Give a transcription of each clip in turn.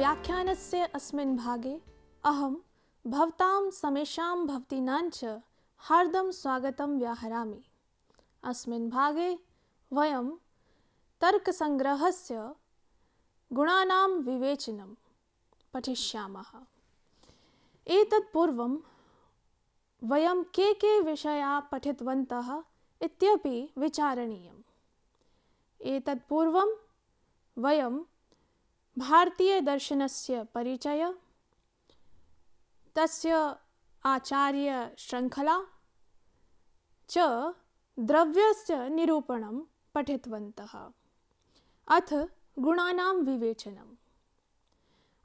व्याख्यानस्य अस्मिन् भागे अहं भवतां समेषां भवतीनां च हार्दं स्वागतं व्याहरामि अस्मिन् भागे वयं तर्कसङ्ग्रहस्य गुणानां विवेचनं पठिष्यामः एतत् पूर्वं वयं के के विषया पठितवन्तः इत्यपि विचारणीयम् एतत् पूर्वं वयं भारतीयदर्शनस्य परिचय तस्य आचार्यशृङ्खला च द्रव्यस्य निरूपणं पठितवन्तः अथ गुणा विवेचन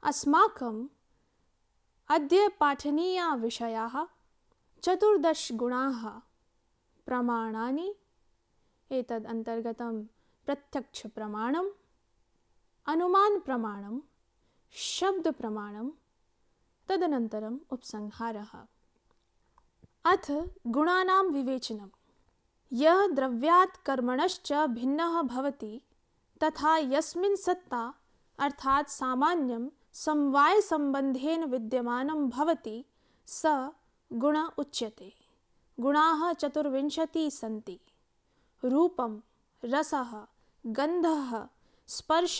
अस्माक अद्य पाठनीया विषयाः चतुर्दशगुणाः प्रमाणानि एतद् अन्तर्गतं प्रत्यक्षप्रमाणं अनुमान प्रमाणम शब्द प्रमाणम तदनंतरम उपसंहार अथ गुणा विवेचनम यह द्रव्यात् कर्मणश्च भिन्नः भवति तथा यस्मिन् सत्ता अर्थात सामान्यम समवाय संबंधेन विद्यमानं भवति स गुण उच्यते गुणाः चतुर्विंशति सन्ति रूपं रसः गन्धः स्पर्श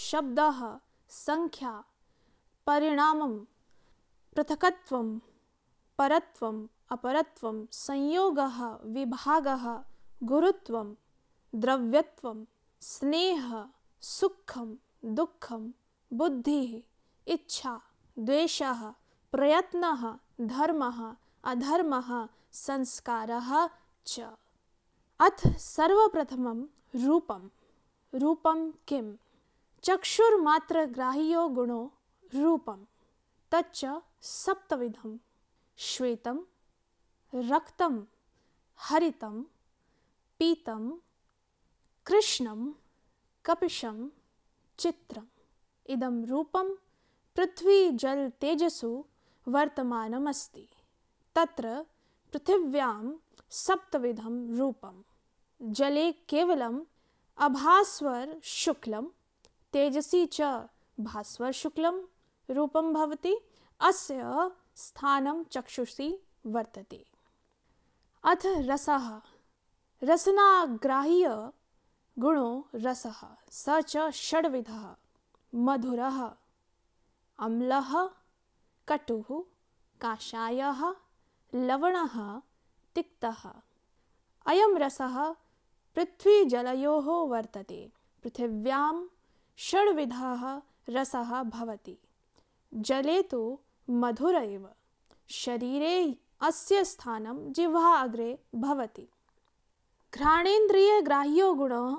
शब्द संख्या परिणाम पृथकत्व परत्व अपरत्व संयोग विभाग गुरुत्व द्रव्यत्वं स्नेह सुखं दुःखं बुद्धि इच्छा देश प्रयत्न धर्म अधर्म संस्कार च अथ सर्वप्रथमं रूपम् रूपम किम चक्षुर्मात्र ग्राह्यो गुणो रूपम तच्च सप्तविधम श्वेतम रक्तम हरितम पीतम कृष्णम कपिशम चित्रम इदम रूपम पृथ्वी जल तेजसु वर्तमानमस्ति तत्र पृथिव्यां सप्तविधं रूपं जले केवलं अभास्वर शुक्लम तेजसी च भास्वर शुक्लम रूपम भवति अस्य स्थानम चक्षुषी वर्तते अथ रसः रसनाग्राह्य गुणो रसः स च षड्विधः मधुरः अम्लः कटुः काषायः लवणः तिक्तः अयं रसः पृथ्वीजलयोः वर्तते पृथिव्यां षड्विधाः रसः भवति जले तो मधुर एव शरीरे अस्य स्थानं जिह्वाग्रे भवति घ्राणेन्द्रियग्राह्यो गुणः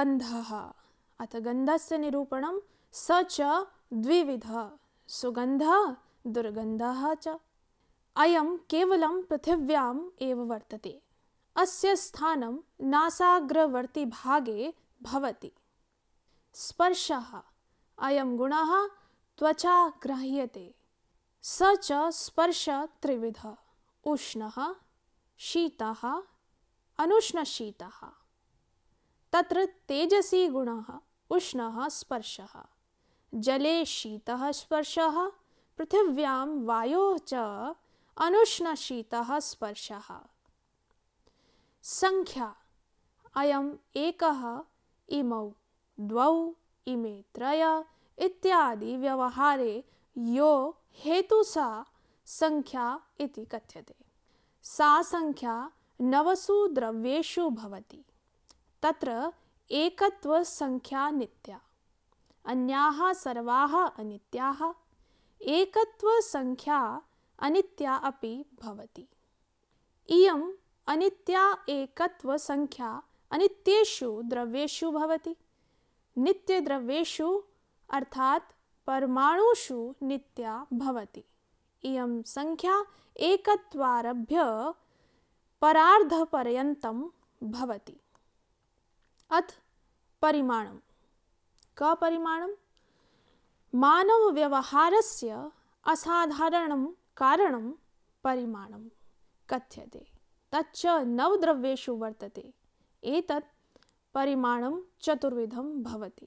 गन्धः अथ गन्धस्य निरूपणं स च द्विविधः सुगन्धः दुर्गन्धः च अयं केवलं पृथिव्याम् एव वर्तते अस्य स्थानं नासाग्रवर्तिभागे भवति स्पर्शः अयं गुणः त्वचा ग्राह्यते स च त्रिविधः उष्णः शीतः अनुष्णशीतः तत्र तेजसी गुणः उष्णः स्पर्शः जले शीतः स्पर्शः पृथिव्यां वायोः च अनुष्णशीतः स्पर्शः संख्या अयम एक इमौ द्वौ इमे त्रय इत्यादि व्यवहारे यो हेतु सा संख्या इति कथ्यते सा संख्या नवसु द्रव्येषु भवति तत्र एकत्व संख्या नित्या अन्याः सर्वाः अनित्याः संख्या अनित्या अपि भवति इयं अनित्या एकत्व संख्या अनित्येषु द्रव्येषु भवति नित्य द्रव्येषु अर्थात परमाणुषु नित्या भवति इयं संख्या एकत्वारभ्य परार्धपर्यन्तं भवति अथ परिमाणं कपरिमाणं मानवव्यवहारस्य असाधारणं कारणं परिमाणं कथ्यते तच्च नवद्रव्येषु वर्तते एतत् परिमाणं चतुर्विधं भवति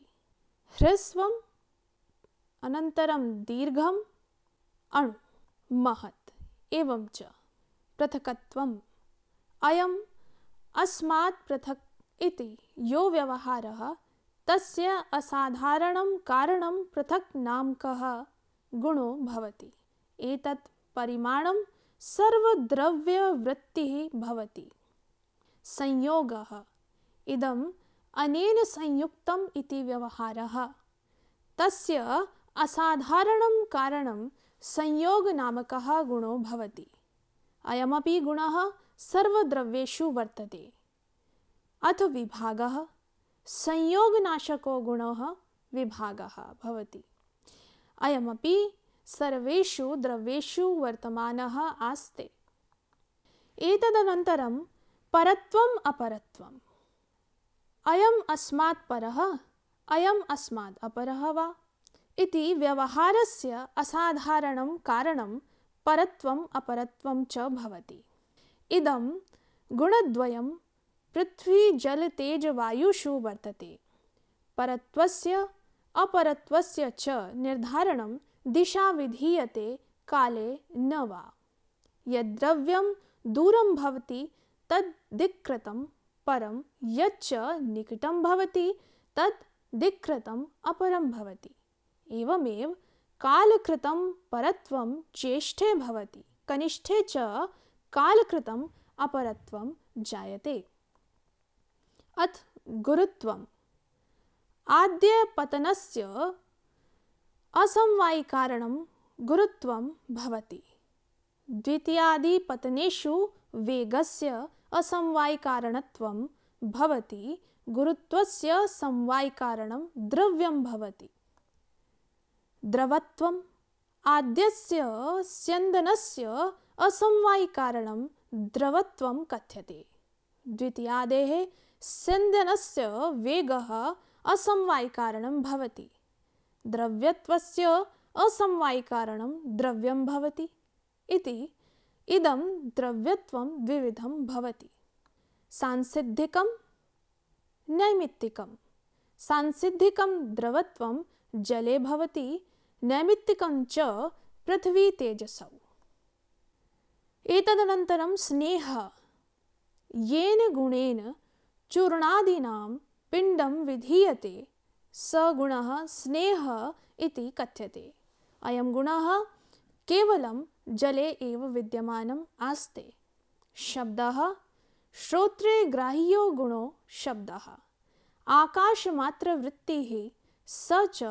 ह्रस्वम् अनन्तरं दीर्घम् अणु महत् एवं च पृथकत्वम् अयम् अस्मात् पृथक् इति यो व्यवहारः तस्य असाधारणं कारणं पृथक् नामकः गुणो भवति एतत् परिमाणं सर्वद्रव्यवृत्ति संयोग इदम अनेन संयुक्त व्यवहार व्यवहारः असाधारण कारण संयोग नामक गुणो भवति अयमपि गुणः सर्वद्रव्येषु वर्तते अथ विभागः संयोगनाशको गुणः विभागः भवति अयमपि सर्वेषु द्रव्येषु वर्तमानः आस्ते एतदनन्तरं परत्वम् अपरत्वम् अयम् अस्मात् परः अयम् अस्मात् अपरः वा इति व्यवहारस्य असाधारणं कारणं परत्वम् अपरत्वं च भवति इदं गुणद्वयं पृथ्वीजलतेजवायुषु वर्तते परत्वस्य अपरत्वस्य च निर्धारणं दिशा विधीयते काले न वा यद्द्रव्यं दूरं भवति तद् परं यच्च निकटं भवति तद् दिक्कृतम् अपरं भवति एवमेव कालकृतं परत्वं ज्येष्ठे भवति कनिष्ठे च कालकृतम् अपरत्वं जायते अथ गुरुत्वम् आद्यपतनस्य असमवायिकारणं गुरुत्वं भवति द्वितीयादिपतनेषु वेगस्य असमवायिकारणत्वं भवति गुरुत्वस्य समवायिकारणं द्रव्यं भवति द्रवत्वम् आद्यस्य स्यन्दनस्य असमवायिकारणं द्रवत्वं कथ्यते द्वितीयादेः स्यन्दनस्य वेगः असमवायिकारणं भवति द्रव्यत्वस्य असमवायिकारणं द्रव्यं भवति इति इदं द्रव्यत्वं द्विविधं भवति सांसिद्धिकं नैमित्तिकं सांसिद्धिकं द्रवत्वं जले भवति नैमित्तिकं च पृथ्वी तेजसौ एतदनन्तरं स्नेहः येन गुणेन चूर्णादीनां पिण्डं विधीयते सगुण स्नेह कथ्य कथ्यते अयं गुणः केवलं जले एव विद्यम आस्ते शब्द श्रोत्रे ग्राह्यो गुणो शब्द आकाशमात्रवृत्ति स च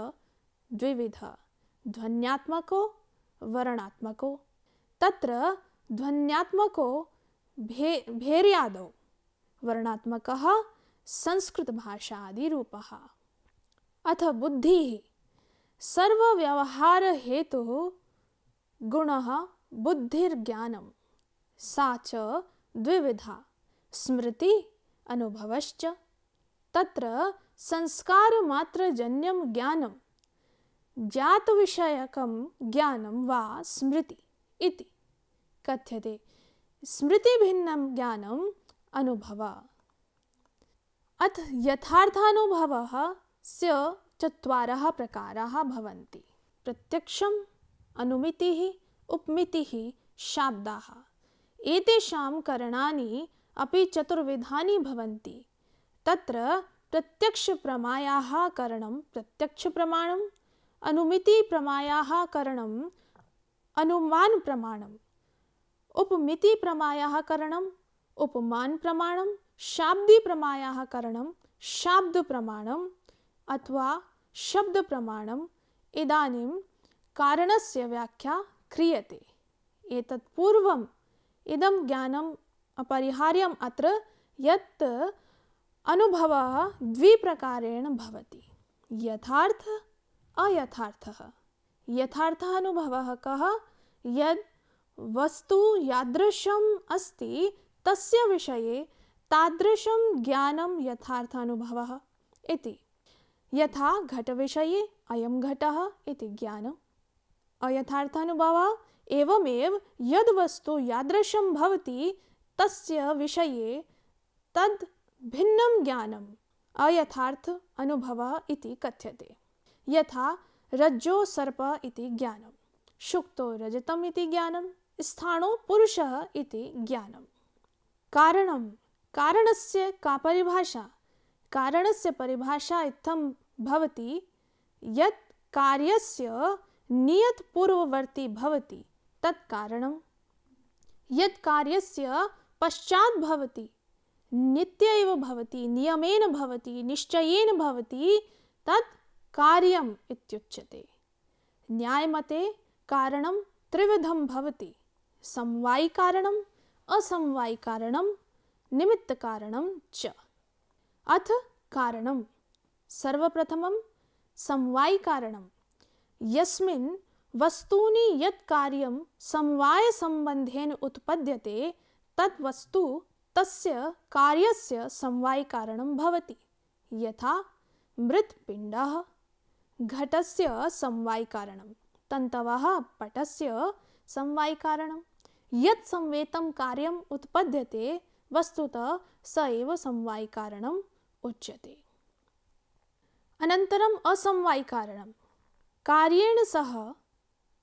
द्विविध ध्वन्यात्मको वर्णात्मको तत्र ध्वन्यात्मको भे भेर्यादौ वर्णात्मकः संस्कृतभाषादिरूपः अथ बुद्धि सर्वव्यवहारहेतु गुण बुद्धिर्ज्ञानम सा च द्विविधा स्मृति अनुभवश्च तत्र संस्कारमात्रजन्यं ज्ञानं ज्ञातविषयकं ज्ञानं वा स्मृति इति कथ्यते स्मृतिभिन्नं ज्ञानम् अनुभव अथ यथार्थानुभवः से चत्वारः प्रकाराः प्रत्यक्ष प्रत्यक्षम् अनुमितिः उपमितिः अभी चतुर्विधा त्र अपि चतुर्विधानि भवन्ति तत्र प्रत्यक्षप्रमायाः करणं प्रत्यक्षप्रमाणम् अनुमितिप्रमायाः करणम् अनुमानप्रमाणम् उपमितिप्रमायाः करणम् उपमानप्रमाणं शाब्दिप्रमायाः शाब्द शाब्दप्रमाणम् अथवा शब्द शब्दप्रमाणम् इदानीं कारणस्य व्याख्या क्रियते एतत् पूर्वम् इदं ज्ञानम् अपरिहार्यम् अत्र यत् अनुभवः द्विप्रकारेण भवति यथार्थ अयथार्थः यथार्थः अनुभवः कः यद् वस्तु यादृशम् अस्ति तस्य विषये तादृशं ज्ञानं यथार्थ अनुभवः इति यथा घट घटविषये अयं घटः इति ज्ञानम् अयथार्थानुभवः एवमेव वस्तु यादृशं भवति तस्य विषये तद् भिन्नं ज्ञानम् अयथार्थ अनुभवः इति कथ्यते यथा रज्जो सर्प इति ज्ञानं शुक्तो रजतम् इति ज्ञानं स्थाणो पुरुषः इति ज्ञानं कारणं कारणस्य का परिभाषा कारणस्य परिभाषा इत्थं भवति यत् कार्यस्य नियतपूर्ववर्ती भवति तत् कारणं यत् कार्यस्य पश्चात् भवति नित्य एव भवति नियमेन भवति निश्चयेन भवति तत् कार्यम् इत्युच्यते न्यायमते कारणं त्रिविधं भवति समवायिकारणम् असमवायिकारणं निमित्तकारणं च अथ कारणं सर्वप्रथमं समवायिकारणं यस्मिन् वस्तूनि यत् कार्यं समवायसम्बन्धेन उत्पद्यते तत् वस्तु तस्य कार्यस्य समवायिकारणं भवति यथा मृत्पिण्डः घटस्य समवायिकारणं तन्तवः पटस्य समवायिकारणं यत् संवेतं कार्यम् उत्पद्यते वस्तुतः स एव समवायिकारणम् उच्यते अनन्तरम् असमवायिकारणं कार्येण सह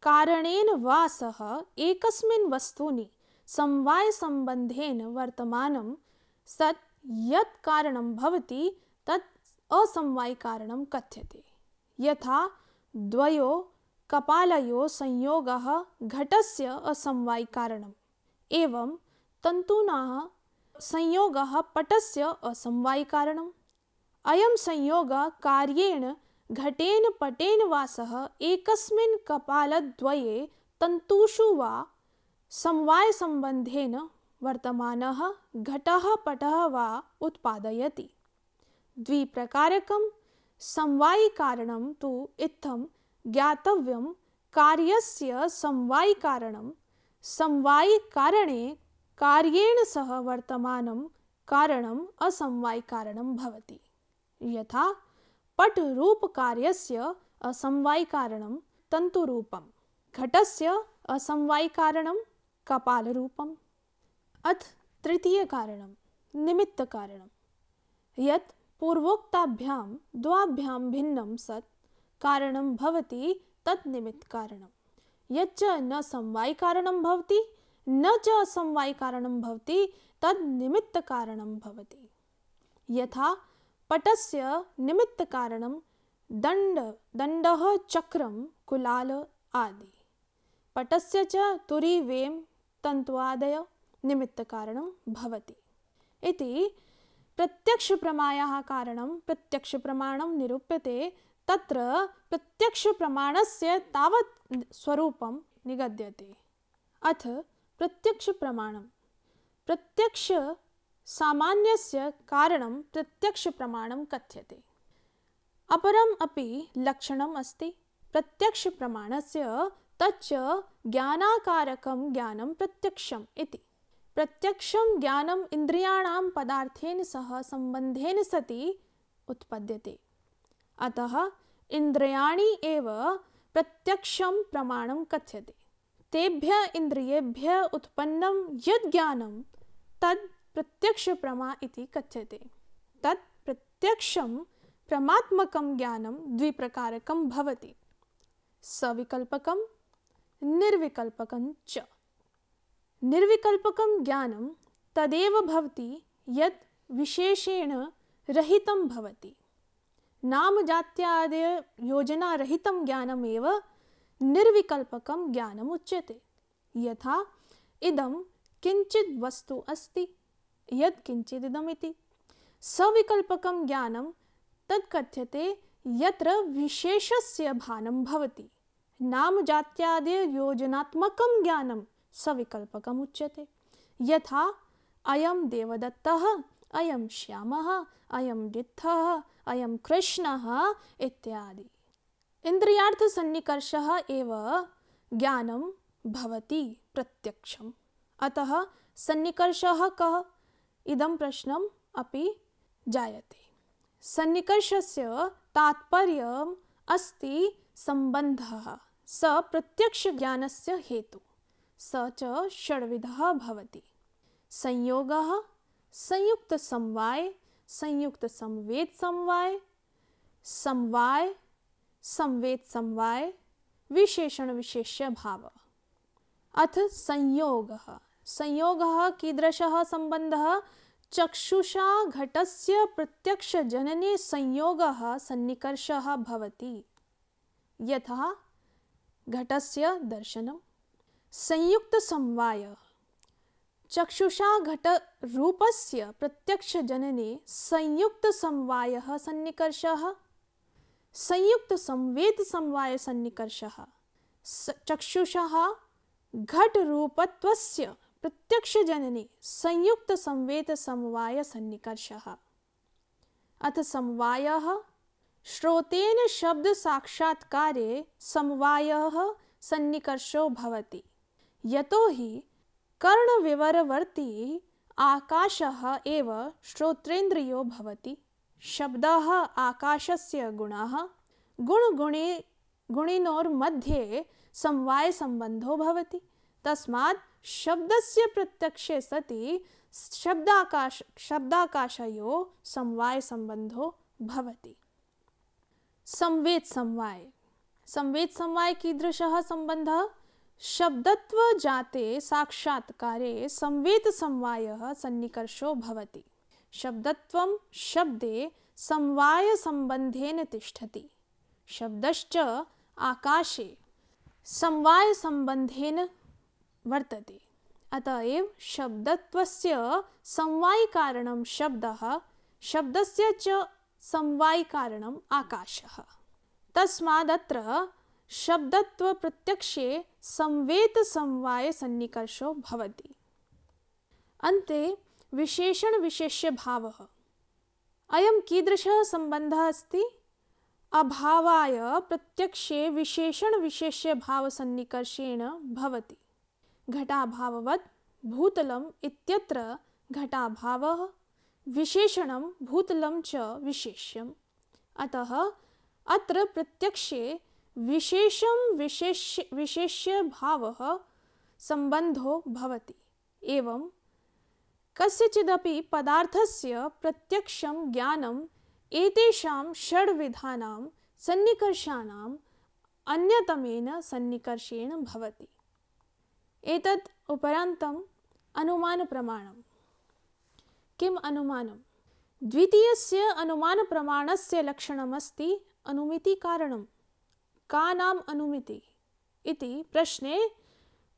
कारणेन वा सह एकस्मिन् वस्तुनि समवायसम्बन्धेन वर्तमानं सत् यत् कारणं भवति तत् असमवायिकारणं कथ्यते यथा द्वयो कपालयो संयोगः घटस्य असमवायिकारणम् एवं तन्तूनाः संयोगः पटस्य असमवायिकारणम् अयम संयोग कार्येण घटेन पटेन वा एक एकस्मिन् कपालद्वये तन्तुषु वा संबंधेन वर्तमानः घटः पटः वा उत्पादयति द्विप्रकारकं इत तु इत्थं ज्ञातव्यं कार्यस्य समवायिकारणं कारणे कार्येण सह वर्तमानं कारणम् असमवायिकारणं भवति यथा पट रूप कार्यस्य असमवाय कारणम तंतु रूपम घटस्य असमवाय कारणम कपाल रूपम अथ तृतीय कारणम निमित्त कारणम यत् पूर्वोक्ताभ्यां द्वाभ्यां भिन्नं सत् कारणं भवति तत् निमित्त कारणम यच्च न समवाय कारणं भवति न च असमवाय कारणं भवति तद् निमित्त कारणं भवति यथा पटस्य निमित्त निमित्तकारणं दंड दंड चक्रं कुलाल आदि पटस्य च तुरी तुरीवें तन्त्वादय निमित्तकारणं भवति इति प्रत्यक्ष प्रत्यक्षप्रमायाः कारणं प्रत्यक्षप्रमाणं निरूप्यते तत्र प्रत्यक्ष प्रमाणस्य तावत् स्वरूपं निगद्यते अथ प्रत्यक्ष प्रत्यक्षप्रमाणं प्रत्यक्ष सामान्यस्य कारणं प्रत्यक्षप्रमाणं कथ्यते अपरम् अपि लक्षणम् अस्ति प्रत्यक्षप्रमाणस्य तच्च ज्ञानाकारकं ज्ञानं प्रत्यक्षम् इति प्रत्यक्षं ज्ञानम् इन्द्रियाणां पदार्थेन सह सम्बन्धेन सति उत्पद्यते अतः इन्द्रियाणि एव प्रत्यक्षं प्रमाणं कथ्यते तेभ्य इन्द्रियेभ्य उत्पन्नं यद् ज्ञानं तद् प्रत्यक्ष प्रमा इति कथ्यते तत् प्रत्यक्षं प्रमात्मकं ज्ञानं द्विप्रकारकं भवति सविकल्पकं निर्विकल्पकं च निर्विकल्पकं ज्ञानं तदेव भवति यत् विशेषेण रहितं भवति नामजात्यादययोजनारहितं ज्ञानमेव निर्विकल्पकं उच्यते यथा इदं किञ्चित् वस्तु अस्ति यद सविकल्पक सविकल्पकं तत्कथ्यते तद यत्र विशेषस्य भानं भवति नाम जात्यादि योजनात्मकं ज्ञानं सविकल्पकम् उच्यते यथा अयं देवदत्तः अयं श्यामः अयं डित्थः अयं कृष्णः इत्यादि इन्द्रियार्थसन्निकर्षः एव ज्ञानं भवति प्रत्यक्षम् अतः सन्निकर्षः कः इदं प्रश्नम् अपि जायते सन्निकर्षस्य तात्पर्यम् अस्ति सम्बन्धः स प्रत्यक्षज्ञानस्य हेतु स च षड्विधः भवति संयोगः संयुक्तसमवाय संयुक्तसंवेदसमवाय समवाय संवेदसमवाय विशेषणविशेष्यभावः अथ संयोगः संयोग कीदृश संबंध चक्षुषा घटस्य प्रत्यक्षजनने संयोगः संयोग भवति यथा घटस्य संयुक्त संयुक्तसमवाय चक्षुषा घटरूपस्य संयुक्त संवेद संवाय संयुक्तसंवेदसमवायसन्निकर्षः चक्षुषा घट घटरूपत्वस्य प्रत्यक्ष जननी संयुक्त संवेद समवाय सन्निकर्ष अथ समवाय श्रोतेन शब्द साक्षात्कार समवाय सन्निकर्षो भवति यतो हि विवरवर्ती आकाशः एव श्रोत्रेन्द्रियो भवति शब्दः आकाशस्य गुणः गुणगुणे गुणिनोर्मध्ये समवायसम्बन्धो भवति तस्मात् शब्दस्य प्रत्यक्षे सति शब्दाकाश शब्दाकाशयो समवाय संबंधो भवति संवेद समवाय संवेद समवाय कीदृशः संबंधः शब्दत्व जाते साक्षात्कारे संवेद समवायः सन्निकर्षो भवति शब्दत्वं शब्दे समवाय संबंधेन तिष्ठति शब्दश्च आकाशे समवाय संबंधेन वर्तते अतः एव शब्दत्वस्य संवायिकारणं शब्दः शब्दस्य च संवायिकारणम् आकाशः तस्मादत्र शब्दत्वप्रत्यक्षे संवेतसंवायसन्निकर्षो भवति अन्ते विशेषणविशेष्यभावः अयं कीदृशः सम्बन्धः अस्ति अभावाय प्रत्यक्षे विशेषणविशेष्यभावसन्निकर्षेण भवति घटाभाववत् भूतल इत्यत्र घटाभावः विशेषणं भूतलं च विशेष्यम् अतः अत्र प्रत्यक्षे विशेषं विशेष्य विशेष्यभावः सम्बन्धो भवति एवं कस्यचिदपि पदार्थस्य प्रत्यक्षं ज्ञानम् एतेषां षड्विधानां सन्निकर्षाणाम् अन्यतमेन सन्निकर्षेण भवति एतत् उपरान्तम् अनुमानप्रमाणं किम् अनुमानं द्वितीयस्य अनुमानप्रमाणस्य लक्षणमस्ति अनुमितिकारणं का नाम अनुमिति इति प्रश्ने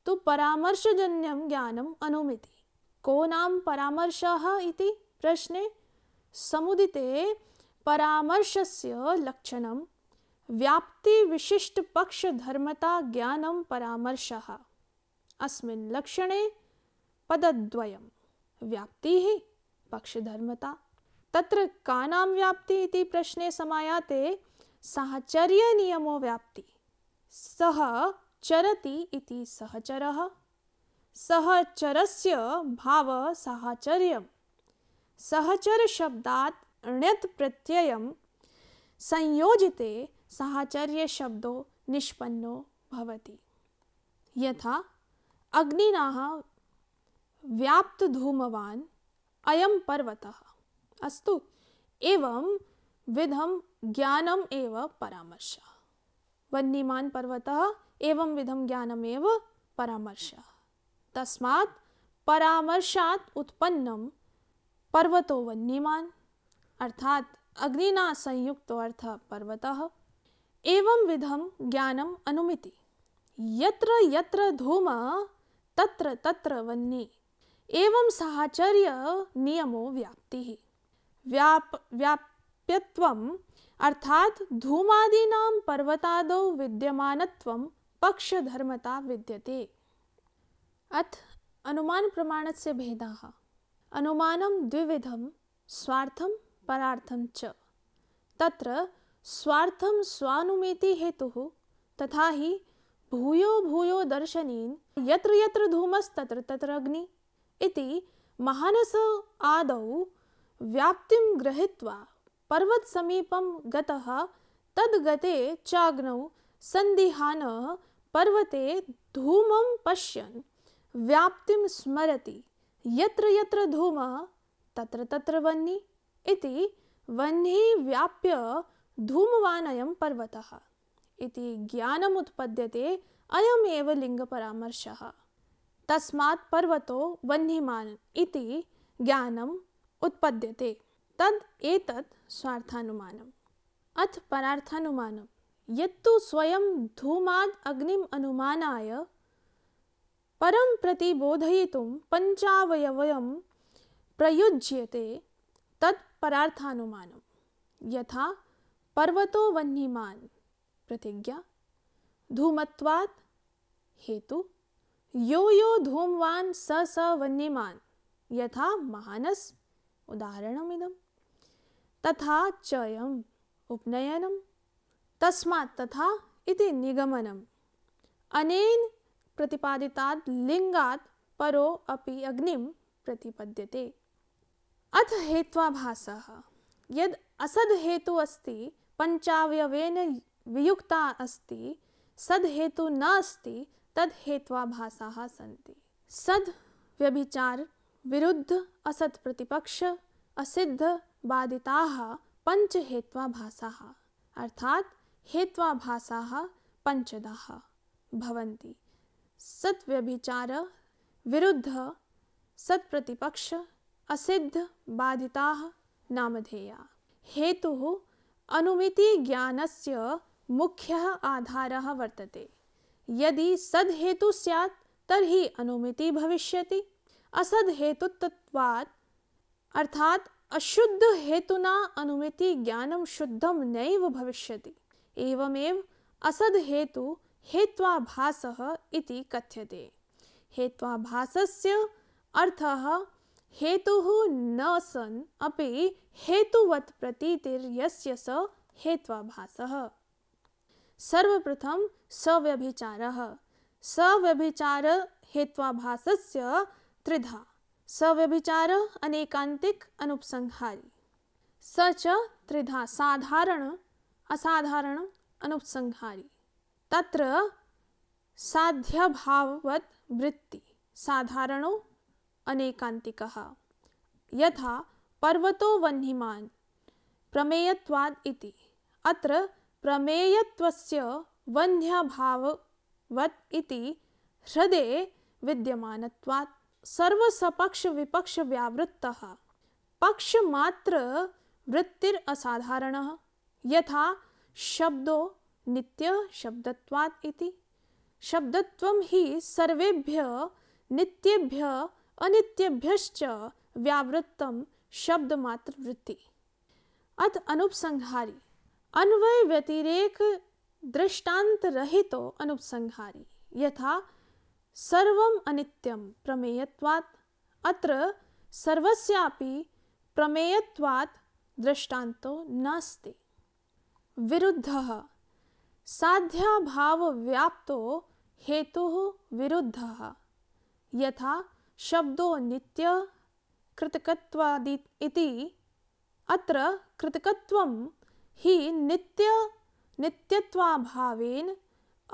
तु परामर्शजन्यं ज्ञानम् अनुमिति को नाम परामर्शः इति प्रश्ने समुदिते परामर्शस्य लक्षणं व्याप्तिविशिष्टपक्षधर्मता ज्ञानं परामर्शः अस्मिन् लक्षणे पदद्वयं व्याप्तिः पक्षधर्मता तत्र कानां व्याप्ति इति प्रश्ने समायाते साहचर्यनियमो व्याप्ति सः चरति इति सहचरः सहचरस्य भाव साहचर्यं सहचरशब्दात् ण्यत् प्रत्ययं संयोजिते साहचर्यशब्दो निष्पन्नो भवति यथा अग्निनाह व्याप्त धूमवान अयम पर्वत अस्तु एवं विधम ज्ञानम एव परामर्श वन्यमान पर्वत एवं विधम ज्ञानम एव परामर्श तस्मात् परामर्शात उत्पन्नम पर्वतो वन्यमान अर्थात अग्निना संयुक्त अर्थ पर्वत एवं विधम ज्ञानम अनुमिति यत्र यत्र धूमा तत्र तत्र वन्ये एवं साहचर्य नियमो व्याप्ति व्याप व्याप्यत्वम अर्थात धूमादीना पर्वतादौ विद्यमानत्वम पक्ष धर्मता विद्यते अथ अनुमान प्रमाण से भेदा अनुमान द्विविधम स्वार्थम परार्थम च तत्र स्वार्थम स्वानुमेति हेतु तथा ही भूयो भूयो दर्शनीन यत्र यत्र धूमस्तत्र तत्र अग्नि इति महानस आदौ व्याप्तिं गृहीत्वा पर्वतसमीपं गतः तद्गते चाग्नौ सन्दिहानः पर्वते धूमं पश्यन् व्याप्तिं स्मरति यत्र यत्र धूमः तत्र तत्र वह्नि इति वह्निः व्याप्य धूमवानयं पर्वतः इति ज्ञानमुत्पद्यते अयमेव लिङ्गपरामर्शः तस्मात् पर्वतो वह्निमान् इति ज्ञानम् उत्पद्यते तद् एतत् स्वार्थानुमानम् अथ परार्थानुमानं यत्तु स्वयं धूमाद् अग्निम् अनुमानाय परं प्रति बोधयितुं पञ्चावयवयं प्रयुज्यते तत् परार्थानुमानं यथा पर्वतो वह्निमान् प्रतिज्ञा धूमत्वात् हेतु यो यो धूमवान स स वन्यमान यथा महानस उदाहरणमिदम तथा चयम उपनयनम तस्मात् तथा इति निगमनम अनेन प्रतिपादितात् लिंगात् परो अपि अग्निम प्रतिपद्यते अथ हेत्वाभासः यद् असद् हेतु अस्ति पञ्चावयवेन वियुक्ता अस्ति सदेतु हेतु न अस्ति तद् हेत्वा सन्ति व्यभिचार विरुद्ध असत प्रतिपक्ष असिद्ध बाधिता पंच हेत्वा भाषाः अर्थात हेत्वा भाषाः भवन्ति सत् व्यभिचार विरुद्ध सत् प्रतिपक्ष असिद्ध बाधिता नामधेया हेतु अनुमिति ज्ञानस्य आधार आधारः वर्तते यदि सद्हेतु स्यात् तर्हि अनुमति भविष्य असदेतुत्वाद अर्थात अशुद्ध हेतुना अनुमति ज्ञान शुद्ध नैव भविष्य एवमेव असद हेतु हेत्वाभास इति कथ्यते हेत्वाभासस्य अर्थः हेतुः न सन् अपि हेतुवत् प्रतीतिर्यस्य स हेत्वाभासः सर्वप्रथम सव्यभिचार सव्यभिचार हेत्वाभास त्रिधा सव्यभिचार अनेकांतिक अनुपसंहारी स च त्रिधा साधारण असाधारण अनुपसंहारी तत्र साध्यभाववत् वृत्ति साधारणो अनेकांतिक यथा पर्वतो वह्निमान् प्रमेयत्वाद् इति अत्र प्रमेयत्वस्य वन्ध्याभाववत् इति हृदे विद्यमानत्वात् सर्वसपक्षविपक्षव्यावृत्तः पक्षमात्रवृत्तिरसाधारणः यथा शब्दो नित्यशब्दत्वात् इति शब्दत्वं हि सर्वेभ्य नित्येभ्य अनित्येभ्यश्च व्यावृत्तं शब्दमात्रवृत्ति अथ अनुपसंहारी अन्वय व्यतिरेक दृष्टांत रहित तो अनुपसंहारी यथा सर्व अनित्यम प्रमेयत्वात् अत्र सर्वस्यापि प्रमेयत्वात् दृष्टांतो नास्ति विरुद्धः व्याप्तो हेतुः विरुद्धः यथा शब्दो नित्य कृतकत्वादि इति अत्र कृतकत्वं ही नित्य नित्यत्वाभावेन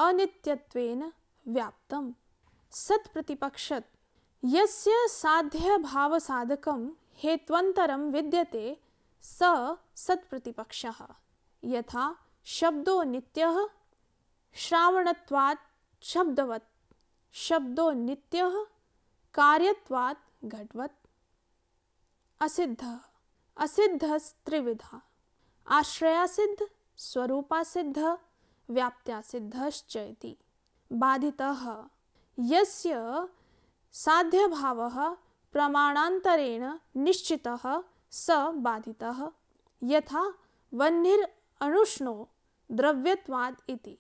अनित्यत्वेन व्याप्तम प्रतिपक्षत यस्य साध्य भाव साधकम हेत्वंतरम विद्यते स सत्प्रतिपक्ष यथा शब्दो नित्य श्रावणत्वात् शब्दवत् शब्दो नित्य कार्यत्वात् घटवत् असिद्ध असिद्धस्त्रिविधा आश्रया सिद्ध स्वरूपा सिद्ध व्याप्त्या सिद्धश्चति बाधितः यस्य साध्य भाव प्रमाणांतरेण निश्चितः स बाधितः यथा वह्निर अनुष्णो द्रव्यत्वाद इति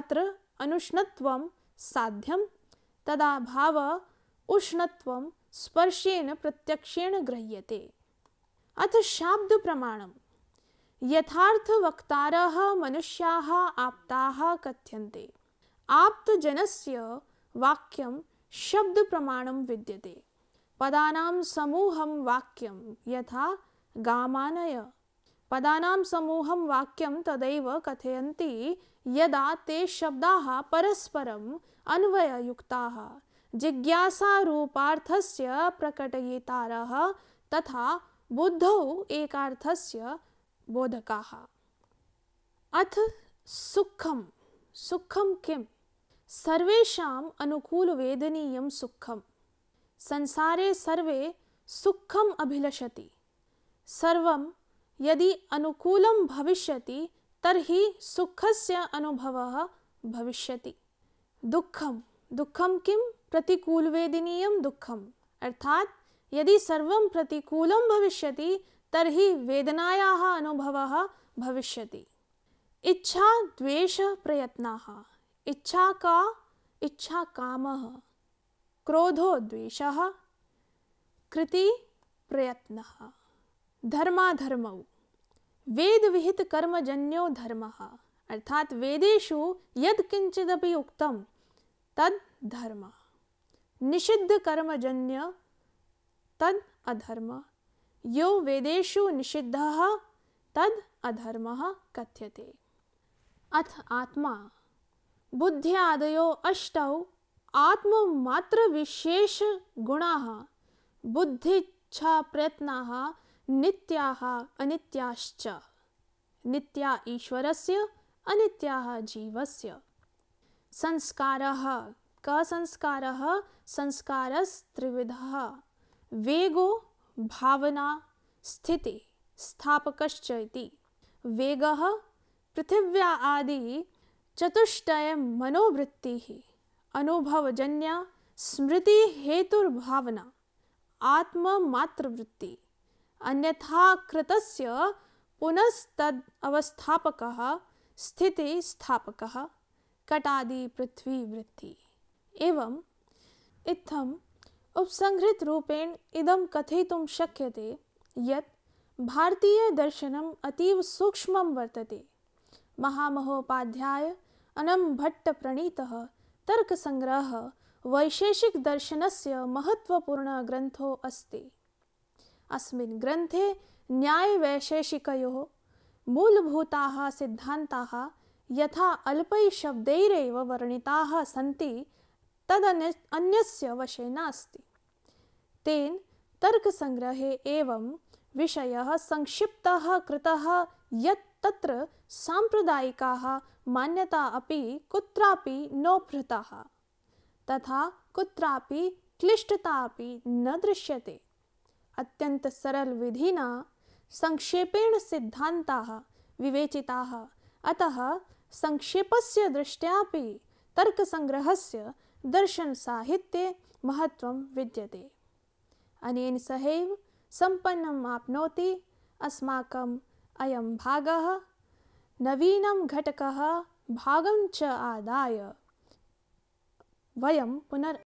अत्र अनुष्णत्वं साध्यम तदा भाव उष्णत्वं स्पर्शेन प्रत्यक्षेण गृह्यते अथ शाब्द प्रमाणम यथार्थ यथार्थवक्तारः मनुष्याः आप्ताः कथ्यन्ते आप्तजनस्य वाक्यं शब्दप्रमाणं विद्यते पदानां समूहं वाक्यं यथा गामानय पदानां समूहं वाक्यं तदैव कथयन्ति यदा ते शब्दाः परस्परम् अन्वययुक्ताः जिज्ञासारूपार्थस्य प्रकटयितारः तथा बुद्धौ एकार्थस्य बोधका अथ सुखम सुखम किम अनुकूल वेदनीय सुखम संसारे सर्वे सुखम अभिलषति सर्व यदि भविष्य तरी सुख से अभव भविष्य दुखम दुखम किम प्रतिकूल वेदनीय दुखम अर्थात यदि सर्व प्रतिकूल भविष्य तर्हि वेदनायाः अनुभवः भविष्यति इच्छा द्वेष प्रयत्नाः इच्छा का इच्छा कामः क्रोधो द्वेषः कृति प्रयत्नः धर्माधर्मौ वेदविहितकर्मजन्यो धर्मः अर्थात वेदेषु यत्किञ्चिदपि उक्तं तद् धर्मः निषिद्धकर्मजन्य तद् अधर्मः यो वेदेशु निषिद्ध तद अधर्मः कथ्यते अथ आत्मा बुद्ध्यादयो अष्टौ आत्ममात्रविशेषगुणाः बुद्धिच्छाप्रयत्नाः नित्याः अनित्याश्च नित्या ईश्वरस्य अनित्याः जीवस्य संस्कारः क संस्कारः संस्कारस्त्रिविधः वेगो भावना स्थिति स्थापक वेग पृथिव्या आदि चतुष्टय मनोवृत्ति अनुभवजन्य स्मृति हेतुर्भावना आत्ममात्रवृत्ति अन्यथा कृतस्य पुनस्तद अवस्थापक स्थिति स्थापक पृथ्वी वृत्ति एवं इत्थम उपसंहृतरूपेण इदं कथयितुं शक्यते यत् भारतीयदर्शनम् अतीव सूक्ष्मं वर्तते महामहोपाध्याय अनं भट्टप्रणीतः तर्कसङ्ग्रहः वैशेषिकदर्शनस्य महत्त्वपूर्णग्रन्थो अस्ति अस्मिन् ग्रन्थे न्यायवैशेषिकयोः मूलभूताः सिद्धान्ताः यथा अल्पैः शब्दैरेव वर्णिताः सन्ति तदन्य अन्यस्य वशे नास्ति तेन तर्कसङ्ग्रहे एवं विषयः संक्षिप्तः कृतः यत् तत्र साम्प्रदायिकाः मान्यता अपि कुत्रापि नोपृताः तथा कुत्रापि क्लिष्टता अपि न दृश्यते अत्यन्तसरलविधिना संक्षेपेण सिद्धान्ताः विवेचिताः अतः संक्षेपस्य दृष्ट्यापि तर्कसङ्ग्रहस्य दर्शनसाहित्ये महत्त्वं विद्यते अनेन सहैव सम्पन्नम् आप्नोति अस्माकम् अयं भागः नवीनं घटकः भागं च आदाय वयं पुनर्